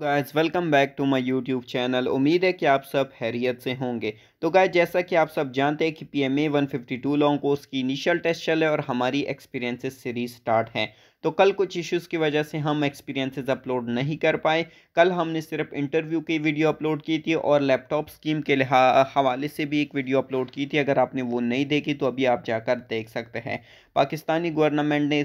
guys welcome back to my YouTube channel उम्मीद है कि आप सब हैरियत से होंगे तो गाइज जैसा कि आप सब जानते हैं कि P M A one fifty two long course की इनिशियल टेस्ट चले और हमारी एक्सपीरियंसेस सीरीज स्टार्ट है तो कल कुछ इश्यूज़ की वजह से हम एक्सपीरियंसेस अपलोड नहीं कर पाए कल हमने सिर्फ इंटरव्यू की वीडियो अपलोड की थी और लैपटॉप स्कीम के हवाले से भी एक वीडियो अपलोड की थी अगर आपने वो नहीं देखी तो अभी आप जाकर देख सकते हैं पाकिस्तानी गवर्नमेंट ने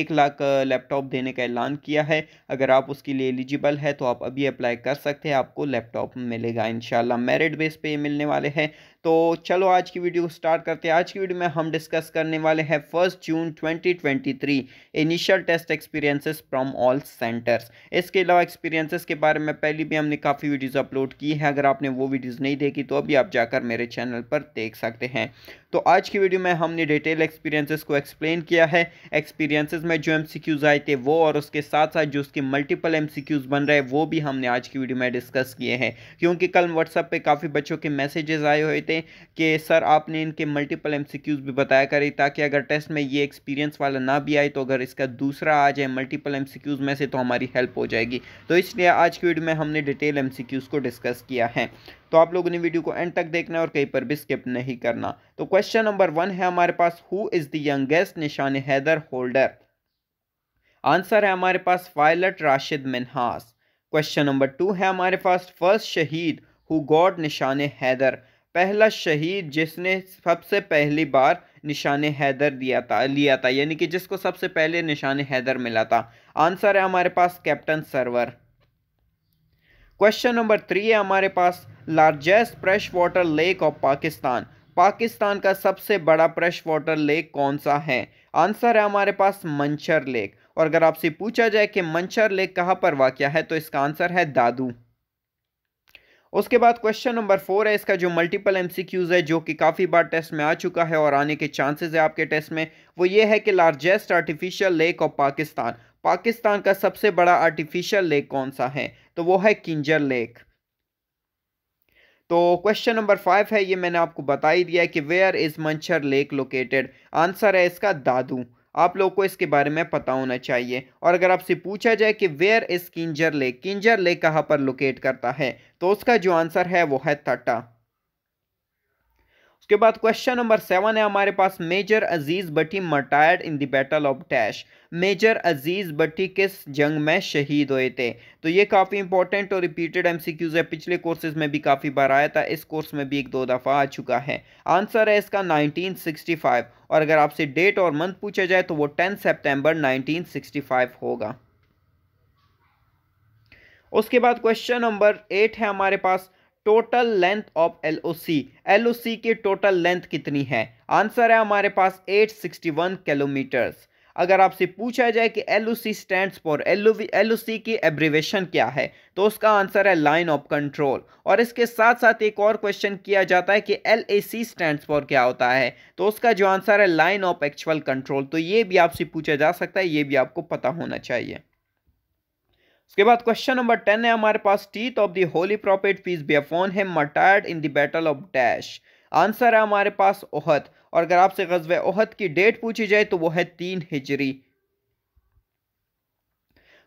एक लाख लैपटॉप देने का ऐलान किया है अगर आप उसके लिए एलिजिबल है तो आप अभी अप्लाई कर सकते हैं आपको लैपटॉप मिलेगा इन मेरिट बेस पर मिलने वाले हैं तो चलो आज की वीडियो को स्टार्ट करते हैं आज की वीडियो में हम डिस्कस करने वाले हैं first June 2023 initial test experiences from all centres इसके अलावा एक्सपीरियंसेस के बारे में पहले भी हमने काफ़ी वीडियोज़ अपलोड की है अगर आपने वो वीडियोज़ नहीं देखी तो अभी आप जाकर मेरे चैनल पर देख सकते हैं तो आज की वीडियो में हमने डिटेल एक्सपीरियंसेस को एक्सप्लेन किया है एक्सपीरियंसेस में जो एमसीक्यूज आए थे वो और उसके साथ साथ जो उसके मल्टीपल एमसीक्यूज बन रहे वो भी हमने आज की वीडियो में डिस्कस किए हैं क्योंकि कल व्हाट्सअप पे काफ़ी बच्चों के मैसेजेस आए हुए थे कि सर आपने इनके मल्टीपल एम भी बताया करें ताकि अगर टेस्ट में ये एक्सपीरियंस वाला ना भी आए तो अगर इसका दूसरा आ जाए मल्टीपल एम में से तो हमारी हेल्प हो जाएगी तो इसलिए आज की वीडियो में हमने डिटेल एम को डिस्कस किया है तो आप लोगों ने वीडियो को एंड तक देखना है और कहीं पर भी स्किप नहीं करना तो क्वेश्चन नंबर वन है हमारे पास who is the youngest Nishan Haidar holder answer है हमारे पास pilot Rashid Minhas question number two है हमारे पास फर्स्ट शहीद हु गॉड निशान हैदर पहला शहीद जिसने सबसे पहली बार निशान हैदर दिया था लिया था यानी कि जिसको सबसे पहले निशान हैदर मिला था आंसर है हमारे पास captain Sarwar question number three है हमारे पास largest fresh water lake of Pakistan Pakistan का सबसे बड़ा फ्रेश वाटर लेक कौन सा है आंसर है हमारे पास मंचर लेक और अगर आपसे पूछा जाए कि मंचर लेक कहाँ पर वाक़ है तो इसका आंसर है दादू उसके बाद क्वेश्चन नंबर फोर है इसका जो मल्टीपल एमसीक्यूज़ है जो कि काफ़ी बार टेस्ट में आ चुका है और आने के चांसेस है आपके टेस्ट में वो ये है कि largest artificial lake of Pakistan Pakistan का सबसे बड़ा आर्टिफिशियल लेक कौन सा है तो वो है किंजर लेक तो क्वेश्चन नंबर फाइव है ये मैंने आपको बता ही दिया कि where is Manchar lake located answer है इसका दादू आप लोगों को इसके बारे में पता होना चाहिए और अगर आपसे पूछा जाए कि where is Kinjhar lake Kinjhar lake कहाँ पर लोकेट करता है तो उसका जो आंसर है वो है तटा उसके बाद क्वेश्चन नंबर सेवन है हमारे पास major Aziz Bhatti martyred in the battle of dash major Aziz Bhatti किस जंग में शहीद हुए थे तो ये काफ़ी इंपॉर्टेंट और रिपीटेड एमसीक्यूज है पिछले कोर्सेज में भी काफ़ी बार आया था इस कोर्स में भी एक दो दफ़ा आ चुका है आंसर है इसका 1965 और अगर आपसे डेट और मंथ पूछा जाए तो वो 10 सेप्टेम्बर नाइनटीन होगा उसके बाद क्वेश्चन नंबर एट है हमारे पास total length of L O C L O C की टोटल लेंथ कितनी है आंसर है हमारे पास 861 किलोमीटर्स अगर आपसे पूछा जाए कि L O C stand for L O C की एब्रीवेशन क्या है तो उसका आंसर है लाइन ऑफ कंट्रोल और इसके साथ साथ एक और क्वेश्चन किया जाता है कि L A C stand for क्या होता है तो उसका जो आंसर है लाइन ऑफ एक्चुअल कंट्रोल तो ये भी आपसे पूछा जा सकता है ये भी आपको पता होना चाहिए उसके बाद क्वेश्चन नंबर टेन है हमारे पास teeth of the holy prophet peace be upon है martyred in the battle of dash answer है हमारे पास ओहद और अगर आपसे गजब ओहद की डेट पूछी जाए तो वो है तीन हिजरी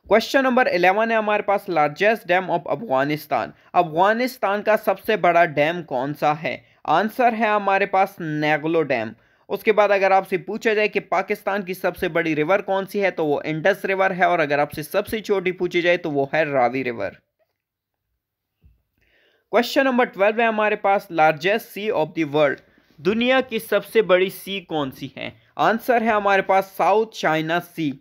क्वेश्चन नंबर इलेवन है हमारे पास largest dam of Afghanistan Afghanistan का सबसे बड़ा डैम कौन सा है आंसर है हमारे पास नेगलो डैम उसके बाद अगर आपसे पूछा जाए कि पाकिस्तान की सबसे बड़ी रिवर कौन सी है तो वो इंडस रिवर है और अगर आपसे सबसे छोटी पूछी जाए तो वो है Ravi river question number twelve है हमारे पास largest sea of the world दुनिया की सबसे बड़ी सी कौन सी है आंसर है हमारे पास South China Sea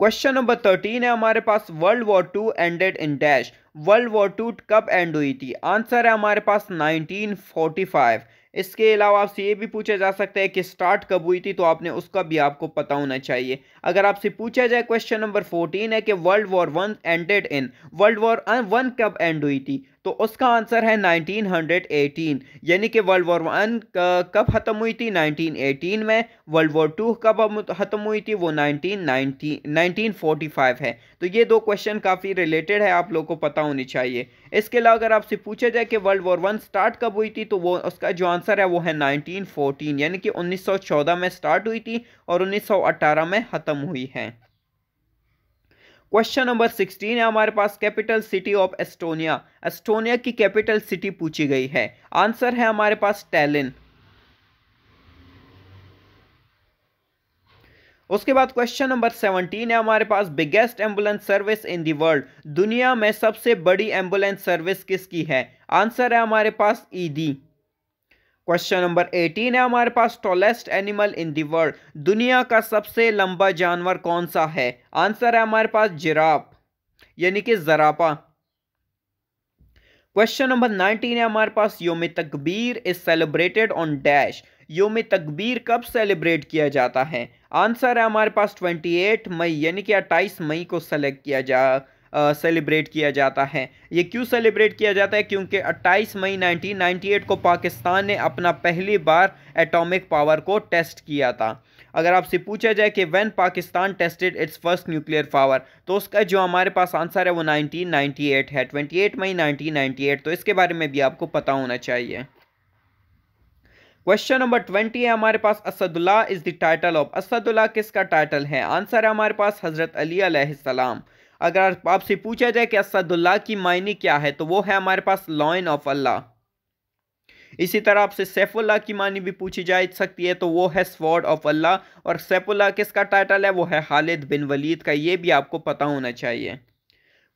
question number thirteen है हमारे पास World War Two ended in dash World War Two कब एंड हुई थी आंसर है हमारे पास नाइनटीन फोर्टी फाइव इसके अलावा आपसे ये भी पूछा जा सकता है कि स्टार्ट कब हुई थी तो आपने उसका भी आपको पता होना चाहिए अगर आपसे पूछा जाए क्वेश्चन नंबर फोर्टीन है कि World War One ended in World War One कब एंड हुई थी तो उसका आंसर है 1918 यानी कि वर्ल्ड वॉर वन कब ख़त्म हुई थी 1918 में वर्ल्ड वॉर टू कब ख़त्म हुई थी वो 1919 1945 है तो ये दो क्वेश्चन काफ़ी रिलेटेड है आप लोगों को पता होनी चाहिए इसके अलावा अगर आपसे पूछा जाए कि वर्ल्ड वॉर वन स्टार्ट कब हुई थी तो वो उसका जो आंसर है वो है नाइनटीन यानी कि उन्नीस में स्टार्ट हुई थी और उन्नीस में ख़त्म हुई है क्वेश्चन नंबर सिक्सटीन है हमारे पास capital city of Estonia Estonia की कैपिटल सिटी पूछी गई है आंसर है हमारे पास टैलिन उसके बाद क्वेश्चन नंबर सेवनटीन है हमारे पास biggest ambulance service in the world दुनिया में सबसे बड़ी एम्बुलेंस सर्विस किसकी है आंसर है हमारे पास ईदी e क्वेश्चन नंबर एटीन है हमारे पास tallest animal in the world दुनिया का सबसे लंबा जानवर कौन सा है आंसर है हमारे पास जिराफ यानी कि जरापा क्वेश्चन नंबर नाइनटीन है हमारे पास योम तकबीर इज सेलिब्रेटेड ऑन डैश योम तकबीर कब सेलिब्रेट किया जाता है आंसर है हमारे पास ट्वेंटी एट मई यानी कि अट्ठाईस मई को सेलेक्ट किया जा सेलिब्रेट किया जाता है ये क्यों सेलिब्रेट किया जाता है क्योंकि 28 मई 1998 को पाकिस्तान ने अपना पहली बार एटॉमिक पावर को टेस्ट किया था अगर आपसे पूछा जाए कि when Pakistan tested its first nuclear power तो उसका जो हमारे पास आंसर है वो 1998 है 28 मई 1998 तो इसके बारे में भी आपको पता होना चाहिए क्वेश्चन नंबर ट्वेंटी है हमारे पास Asadullah is the title of Asadullah किसका टाइटल है आंसर है हमारे पास हज़रत अली सलाम अगर आपसे पूछा जाए कि असदुल्ला की मायने क्या है तो वो है हमारे पास लॉइन ऑफ अल्लाह इसी तरह आपसे सैफुल्ला की मानी भी पूछी जा सकती है तो वो है स्वॉर्ड ऑफ अल्लाह और सैफुल्ला किसका टाइटल है वो है खालिद बिन वलीद का ये भी आपको पता होना चाहिए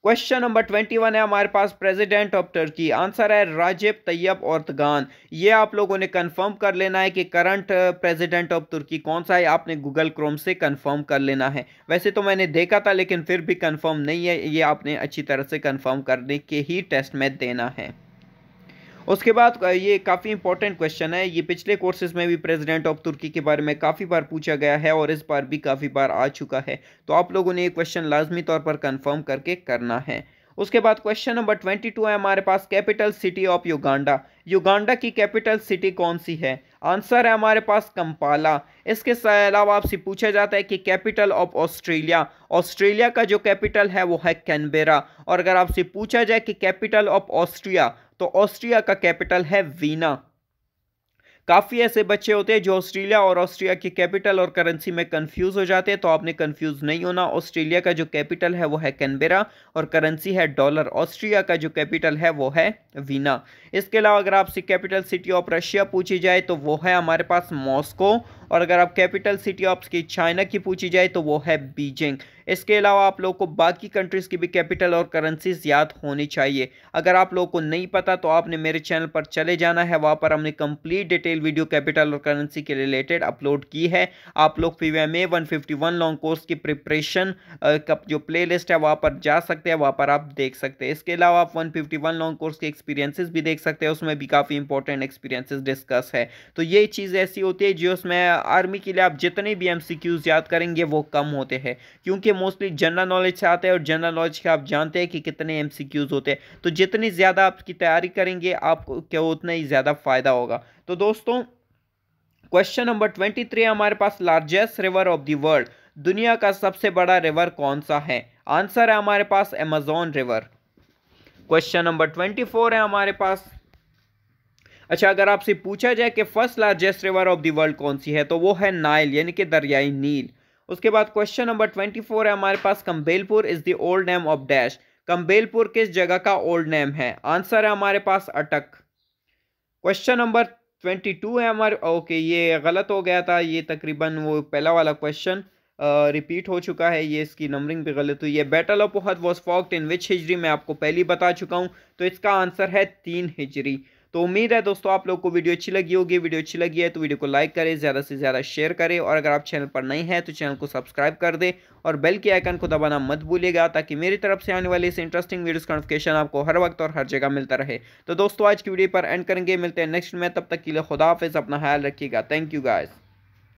क्वेश्चन नंबर ट्वेंटी वन है हमारे पास प्रेसिडेंट ऑफ टर्की आंसर है राजेब तैयब औरतगान ये आप लोगों ने कंफर्म कर लेना है कि करंट प्रेसिडेंट ऑफ तुर्की कौन सा है आपने गूगल क्रोम से कंफर्म कर लेना है वैसे तो मैंने देखा था लेकिन फिर भी कंफर्म नहीं है ये आपने अच्छी तरह से कंफर्म करने के ही टेस्ट में देना है उसके बाद ये काफ़ी इंपॉर्टेंट क्वेश्चन है ये पिछले कोर्सेज में भी प्रेसिडेंट ऑफ तुर्की के बारे में काफ़ी बार पूछा गया है और इस बार भी काफ़ी बार आ चुका है तो आप लोगों ने ये क्वेश्चन लाजमी तौर पर कंफर्म करके करना है उसके बाद क्वेश्चन नंबर ट्वेंटी टू है हमारे पास capital city of Uganda Uganda की कैपिटल सिटी कौन सी है आंसर है हमारे पास कंपाला इसके अलावा आपसे पूछा जाता है कि कैपिटल ऑफ ऑस्ट्रेलिया ऑस्ट्रेलिया का जो कैपिटल है वो है कैनबेरा और अगर आपसे पूछा जाए कि कैपिटल ऑफ ऑस्ट्रिया तो ऑस्ट्रिया का कैपिटल है वीना काफ़ी ऐसे बच्चे होते हैं जो ऑस्ट्रेलिया और ऑस्ट्रिया की कैपिटल और करेंसी में कंफ्यूज हो जाते हैं तो आपने कंफ्यूज नहीं होना ऑस्ट्रेलिया का जो कैपिटल है वो है कैनबेरा और करेंसी है डॉलर ऑस्ट्रिया का जो कैपिटल है वो है वीना इसके अलावा अगर आपसे कैपिटल सिटी ऑफ रशिया पूछी जाए तो वो है हमारे पास मॉस्को और अगर आप कैपिटल सिटी ऑफ की चाइना की पूछी जाए तो वो है बीजिंग इसके अलावा आप लोग को बाकी कंट्रीज़ की भी कैपिटल और करेंसीज याद होनी चाहिए अगर आप लोगों को नहीं पता तो आपने मेरे चैनल पर चले जाना है वहाँ पर हमने कंप्लीट डिटेल वीडियो कैपिटल और करेंसी के रिलेटेड अपलोड की है आप लोग पी वी लॉन्ग कोर्स की प्रिपरेशन का जो प्ले है वहाँ पर जा सकते हैं वहाँ पर आप देख सकते हैं इसके अलावा आप वन लॉन्ग कोर्स के एक्सपीरियंसिस भी देख सकते हैं उसमें भी काफ़ी इंपॉर्टेंट एक्सपीरियंसिस डिस्कस है तो ये चीज़ ऐसी होती है जो उसमें आर्मी के लिए आप जितने भी एम याद करेंगे वो कम होते हैं क्योंकि मोस्टली जनरल नॉलेज से आता है और जनरल नॉलेज के आप जानते हैं कि कितने एम होते हैं तो जितनी ज़्यादा आपकी तैयारी करेंगे आपको क्या उतना ही ज़्यादा फ़ायदा होगा तो दोस्तों क्वेश्चन नंबर ट्वेंटी थ्री हमारे पास largest river of the world दुनिया का सबसे बड़ा रिवर कौन सा है आंसर है हमारे पास Amazon river question number twenty four है हमारे पास अच्छा अगर आपसे पूछा जाए कि first largest river of the world कौन सी है तो वो है नाइल यानी कि दरियाई नील उसके बाद क्वेश्चन नंबर ट्वेंटी फोर है हमारे पास Campbellpur is the old name of dash Campbellpur किस जगह का ओल्ड नेम है आंसर है हमारे पास अटक क्वेश्चन नंबर ट्वेंटी टू है हमारे ओके ये गलत हो गया था ये तकरीबन वो पहला वाला क्वेश्चन रिपीट हो चुका है ये इसकी नंबरिंग भी गलत हुई है battle of was fought in which हिजरी मैं आपको पहली बता चुका हूँ तो इसका आंसर है तीन हिजरी तो उम्मीद है दोस्तों आप लोग को वीडियो अच्छी लगी होगी वीडियो अच्छी लगी है तो वीडियो को लाइक करें ज़्यादा से ज़्यादा शेयर करें और अगर आप चैनल पर नहीं हैं तो चैनल को सब्सक्राइब कर दें और बेल के आइकन को दबाना मत भूलिएगा ताकि मेरी तरफ से आने वाले इस इंटरेस्टिंग वीडियोज़ का नोटिफिकेशन आपको हर वक्त और हर जगह मिलता रहे तो दोस्तों आज की वीडियो पर एंड करेंगे मिलते हैं नेक्स्ट में तब तक के लिए खुदाफिज़ अपना ख्याल रखिएगा थैंक यू गाइज़